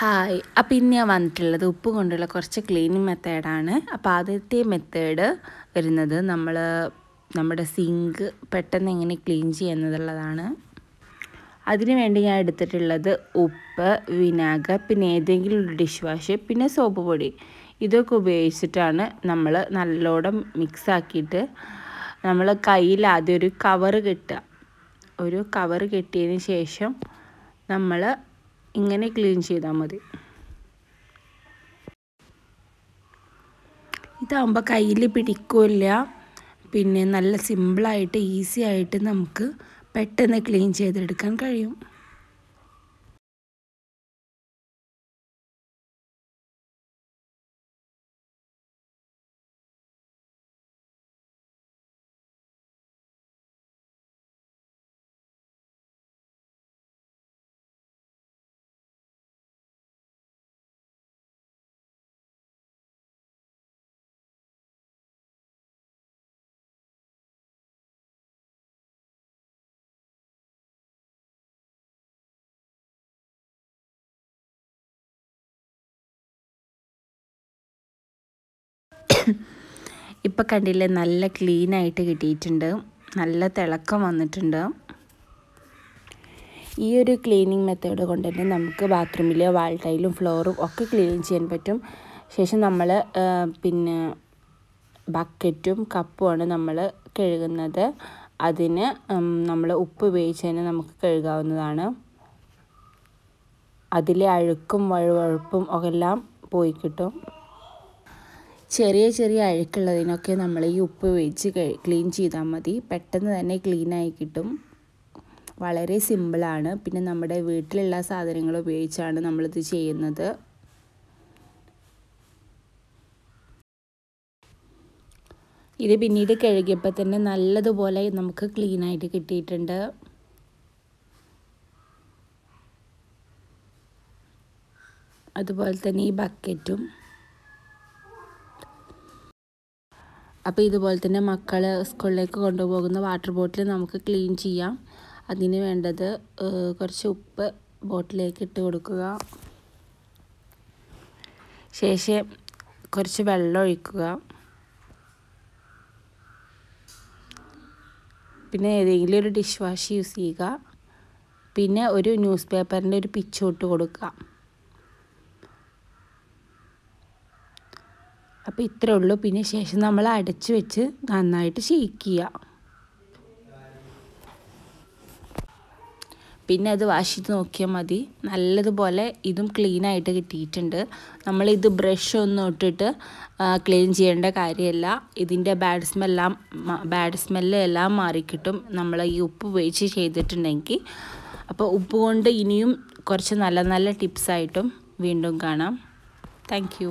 hi അപ്പം ഇന്ന് ഞാൻ വന്നിട്ടുള്ളത് ഉപ്പ് കൊണ്ടുള്ള കുറച്ച് ക്ലീനിങ് മെത്തേഡാണ് അപ്പോൾ ആദ്യത്തെ മെത്തേഡ് വരുന്നത് നമ്മൾ നമ്മുടെ സിങ്ക് പെട്ടെന്ന് എങ്ങനെ ക്ലീൻ ചെയ്യുന്നതുള്ളതാണ് അതിനുവേണ്ടി ഞാൻ എടുത്തിട്ടുള്ളത് ഉപ്പ് വിനാഗർ പിന്നെ ഏതെങ്കിലും ഒരു ഡിഷ് വാഷ് പിന്നെ സോപ്പ് പൊടി ഇതൊക്കെ ഉപയോഗിച്ചിട്ടാണ് നമ്മൾ നല്ലോണം മിക്സ് ആക്കിയിട്ട് നമ്മൾ കയ്യിൽ ആദ്യം ഒരു കവറ് കെട്ടുക ഒരു കവറ് കെട്ടിയതിന് ശേഷം നമ്മൾ ഇങ്ങനെ ക്ലീൻ ചെയ്താൽ മതി ഇതാകുമ്പോൾ കയ്യിൽ പിടിക്കില്ല പിന്നെ നല്ല സിമ്പിളായിട്ട് ഈസി ആയിട്ട് നമുക്ക് പെട്ടെന്ന് ക്ലീൻ ചെയ്തെടുക്കാൻ കഴിയും ഇപ്പം കണ്ടില്ലേ നല്ല ക്ലീനായിട്ട് കിട്ടിയിട്ടുണ്ട് നല്ല തിളക്കം വന്നിട്ടുണ്ട് ഈ ഒരു ക്ലീനിങ് മെത്തേഡ് കൊണ്ട് തന്നെ നമുക്ക് ബാത്റൂമിലെ വാൾ ടൈലും ഫ്ലോറും ഒക്കെ ക്ലീൻ ചെയ്യാൻ പറ്റും ശേഷം നമ്മൾ പിന്നെ ബക്കറ്റും കപ്പുമാണ് നമ്മൾ കഴുകുന്നത് അതിന് നമ്മൾ ഉപ്പ് ഉപയോഗിച്ച് തന്നെ നമുക്ക് കഴുകാവുന്നതാണ് അതിലെ അഴുക്കും വഴുവഴുപ്പും എല്ലാം പോയി കിട്ടും ചെറിയ ചെറിയ അഴുക്കുള്ളതിനൊക്കെ നമ്മൾ ഈ ഉപ്പ് വെച്ച് ക്ലീൻ ചെയ്താൽ മതി പെട്ടെന്ന് തന്നെ ക്ലീനായി കിട്ടും വളരെ സിമ്പിളാണ് പിന്നെ നമ്മുടെ വീട്ടിലുള്ള സാധനങ്ങൾ ഉപയോഗിച്ചാണ് നമ്മളിത് ചെയ്യുന്നത് ഇത് പിന്നീട് കഴുകിയപ്പോൾ തന്നെ നല്ലതുപോലെ നമുക്ക് ക്ലീനായിട്ട് കിട്ടിയിട്ടുണ്ട് അതുപോലെ തന്നെ ഈ ബക്കറ്റും അപ്പോൾ ഇതുപോലെ തന്നെ മക്കൾ സ്കൂളിലേക്ക് കൊണ്ടുപോകുന്ന വാട്ടർ ബോട്ടിൽ നമുക്ക് ക്ലീൻ ചെയ്യാം അതിന് വേണ്ടത് കുറച്ച് ഉപ്പ് ബോട്ടിലേക്ക് ഇട്ട് കൊടുക്കുക ശേഷം കുറച്ച് വെള്ളം ഒഴിക്കുക പിന്നെ ഏതെങ്കിലും ഒരു ഡിഷ് വാഷ് യൂസ് ചെയ്യുക പിന്നെ ഒരു ന്യൂസ് പേപ്പറിൻ്റെ ഒരു പിച്ചോട്ട് കൊടുക്കുക അപ്പോൾ ഇത്രേ ഉള്ളൂ പിന്നെ ശേഷം നമ്മൾ അടച്ച് വെച്ച് നന്നായിട്ട് ഷേക്ക് ചെയ്യുക പിന്നെ അത് വാഷ് ചെയ്ത് നോക്കിയാൽ മതി നല്ലതുപോലെ ഇതും ക്ലീനായിട്ട് കിട്ടിയിട്ടുണ്ട് നമ്മളിത് ബ്രഷ് ഒന്നും ഇട്ടിട്ട് ക്ലീൻ ചെയ്യേണ്ട കാര്യമല്ല ഇതിൻ്റെ ബാഡ് സ്മെല്ലാം ബാഡ് സ്മെല്ല് എല്ലാം മാറിക്കിട്ടും നമ്മൾ ഈ ഉപ്പ് ഉപയോഗിച്ച് ചെയ്തിട്ടുണ്ടെങ്കിൽ അപ്പോൾ ഉപ്പ് കൊണ്ട് ഇനിയും കുറച്ച് നല്ല നല്ല ടിപ്സായിട്ടും വീണ്ടും കാണാം താങ്ക്